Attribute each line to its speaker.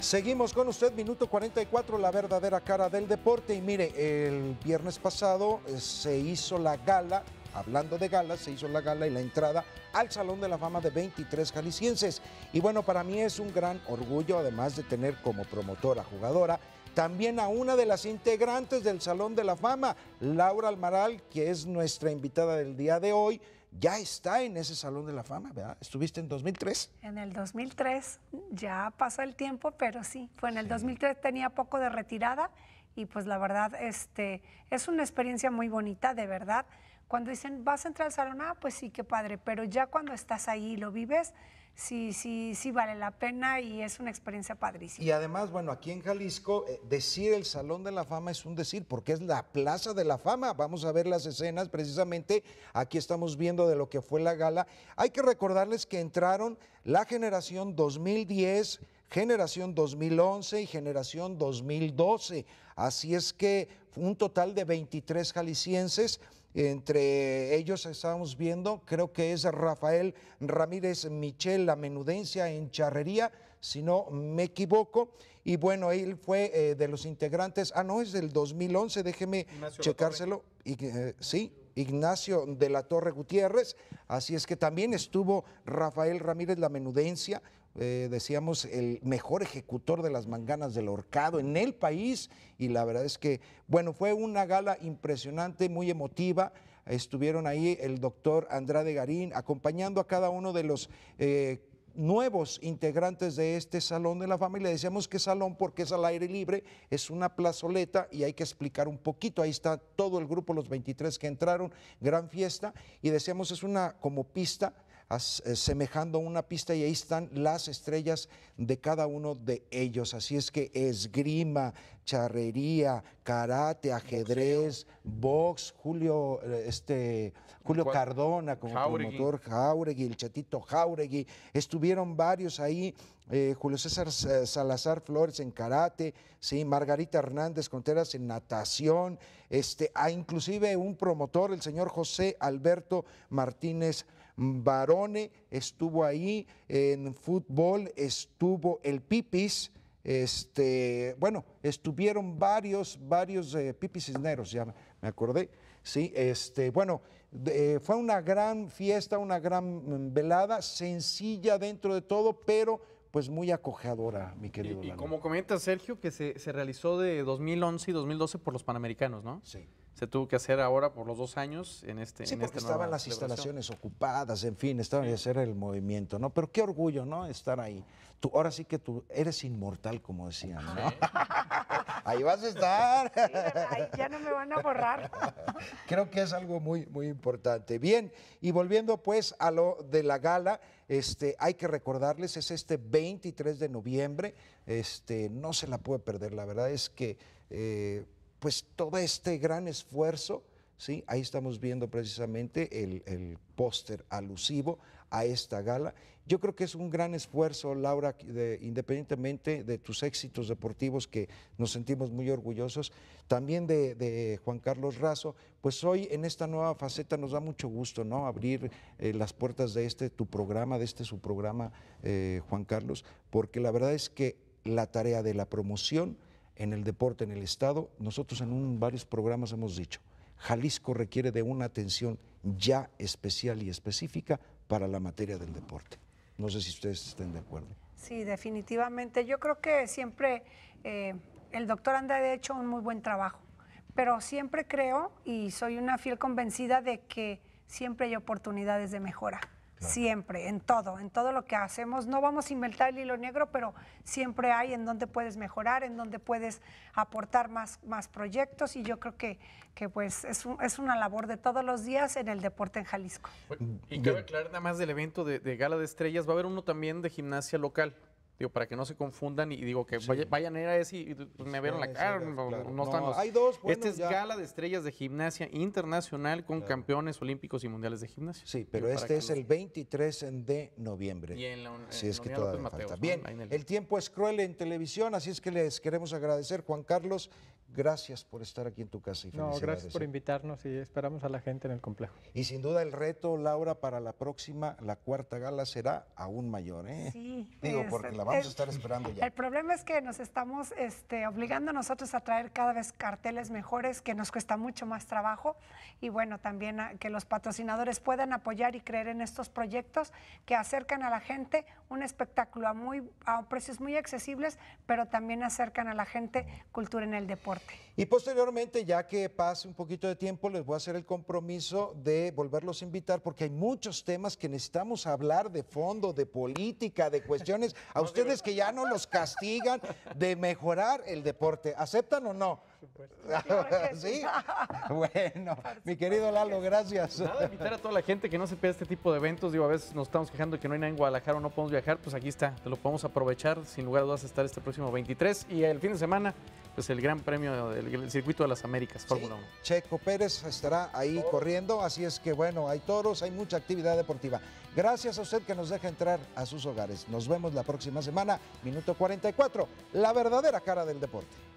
Speaker 1: Seguimos con usted, minuto 44, la verdadera cara del deporte. Y mire, el viernes pasado eh, se hizo la gala, hablando de gala, se hizo la gala y la entrada al Salón de la Fama de 23 jaliscienses. Y bueno, para mí es un gran orgullo, además de tener como promotora, jugadora, también a una de las integrantes del Salón de la Fama, Laura Almaral, que es nuestra invitada del día de hoy ya está en ese Salón de la Fama, ¿verdad? Estuviste en 2003.
Speaker 2: En el 2003, ya pasó el tiempo, pero sí, fue en el 2003, tenía poco de retirada y pues la verdad, este, es una experiencia muy bonita, de verdad. Cuando dicen, vas a entrar al salón, ah, pues sí, que padre, pero ya cuando estás ahí lo vives, sí, sí, sí vale la pena y es una experiencia padrísima. Y
Speaker 1: además, bueno, aquí en Jalisco, eh, decir el Salón de la Fama es un decir, porque es la Plaza de la Fama. Vamos a ver las escenas, precisamente aquí estamos viendo de lo que fue la gala. Hay que recordarles que entraron la generación 2010, generación 2011 y generación 2012. Así es que un total de 23 jaliscienses entre ellos estábamos viendo, creo que es Rafael Ramírez Michel, la menudencia en charrería, si no me equivoco. Y bueno, él fue eh, de los integrantes, ah, no, es del 2011, déjeme checárselo. Eh, sí, Ignacio de la Torre Gutiérrez. Así es que también estuvo Rafael Ramírez, la menudencia, eh, decíamos, el mejor ejecutor de las manganas del horcado en el país. Y la verdad es que, bueno, fue una gala impresionante, muy emotiva. Estuvieron ahí el doctor Andrade Garín acompañando a cada uno de los... Eh, nuevos integrantes de este Salón de la familia decíamos que salón porque es al aire libre, es una plazoleta y hay que explicar un poquito. Ahí está todo el grupo, los 23 que entraron, gran fiesta y decíamos es una como pista eh, semejando una pista y ahí están las estrellas de cada uno de ellos. Así es que esgrima, charrería, karate, ajedrez, box, Julio, eh, este, Julio Cardona como promotor, Jauregui, el chatito Jauregui, estuvieron varios ahí, eh, Julio César Salazar Flores en karate, sí, Margarita Hernández Conteras en natación, este, ah, inclusive un promotor, el señor José Alberto Martínez Barone estuvo ahí, en fútbol estuvo el Pipis, este, bueno, estuvieron varios, varios eh, Pipis Cisneros, ya me acordé, sí, este, bueno, eh, fue una gran fiesta, una gran mm, velada, sencilla dentro de todo, pero pues muy acogedora, mi
Speaker 3: querido. y como comenta Sergio, que se, se realizó de 2011 y 2012 por los Panamericanos, ¿no? Sí se tuvo que hacer ahora por los dos años en este. Sí, porque estaban las instalaciones
Speaker 1: ocupadas, en fin, estaban de hacer el movimiento, ¿no? Pero qué orgullo, ¿no? Estar ahí. Tú, ahora sí que tú eres inmortal, como decían, ¿no? ahí vas a estar.
Speaker 2: ya no me van a borrar.
Speaker 1: Creo que es algo muy, muy importante. Bien, y volviendo pues a lo de la gala, este, hay que recordarles, es este 23 de noviembre. Este, no se la puede perder, la verdad es que. Eh, pues todo este gran esfuerzo, ¿sí? ahí estamos viendo precisamente el, póster alusivo a esta gala. Yo creo que es un gran esfuerzo, Laura, independientemente de tus éxitos deportivos, que nos sentimos muy orgullosos, también de, Juan Carlos Razo, pues hoy en esta nueva faceta nos da mucho gusto, ¿no? Abrir eh, las puertas de este tu programa, de este su programa, eh, Juan Carlos, porque la verdad es que la tarea de la promoción, en el deporte, en el Estado, nosotros en varios programas hemos dicho, Jalisco requiere de una atención ya especial y específica para la materia del deporte. No sé si ustedes estén de acuerdo.
Speaker 2: Sí, definitivamente. Yo creo que siempre eh, el doctor anda ha hecho un muy buen trabajo, pero siempre creo y soy una fiel convencida de que siempre hay oportunidades de mejora. Siempre, en todo, en todo lo que hacemos. No vamos a inventar el hilo negro, pero siempre hay en donde puedes mejorar, en donde puedes aportar más, más proyectos y yo creo que, que pues es, es una labor de todos los días en el deporte en Jalisco.
Speaker 3: Y mm, cabe aclarar nada más del evento de Gala de Estrellas, va a haber uno también de gimnasia local. Digo, para que no se confundan y digo que vayan a ir a ese y, me pues vieron la cara. No, están los... Hay dos. Bueno, esta es gala de estrellas de gimnasia internacional con campeones olímpicos y mundiales de gimnasia. Sí, pero este es
Speaker 1: el 23 de noviembre. Y la, sí, es que todavía Bien, el... tiempo es cruel en televisión, así es que les queremos agradecer. Juan Carlos, gracias por estar aquí en tu casa. no, gracias por ¿eh?
Speaker 3: invitarnos y esperamos a la gente en el complejo. Y sin duda el reto,
Speaker 1: Laura, para la próxima, la cuarta gala será aún mayor. ¿eh? Sí, digo, porque la vamos a estar esperando ya. El
Speaker 2: problema es que nos estamos este, obligando nosotros a traer cada vez carteles mejores, que nos cuesta mucho más trabajo. Y bueno, también que los patrocinadores puedan apoyar y creer en estos proyectos que acercan a la gente un espectáculo a, muy, a precios muy accesibles, pero también acercan a la gente cultura en el deporte.
Speaker 1: Y posteriormente, ya que pase un poquito de tiempo, les voy a hacer el compromiso de volverlos a invitar porque hay muchos temas que necesitamos hablar de fondo, de política, de cuestiones. A usted ustedes que ya no los castigan de mejorar el deporte. ¿Aceptan o no? sí. Bueno, mi querido Lalo, gracias.
Speaker 3: Nada, invitar a toda la gente que no se pide este tipo de eventos. Digo, a veces nos estamos quejando de que no hay nada en Guadalajara o no podemos viajar. Pues aquí está, te lo podemos aprovechar. Sin lugar a dudas, estar este próximo 23 y el fin de semana pues el gran premio del circuito de las Américas, Fórmula 1.
Speaker 1: Checo Pérez estará ahí corriendo, así es que bueno, hay toros, hay mucha actividad deportiva. Gracias a usted que nos deja entrar a sus hogares. Nos vemos la próxima semana, minuto 44, la verdadera cara del deporte.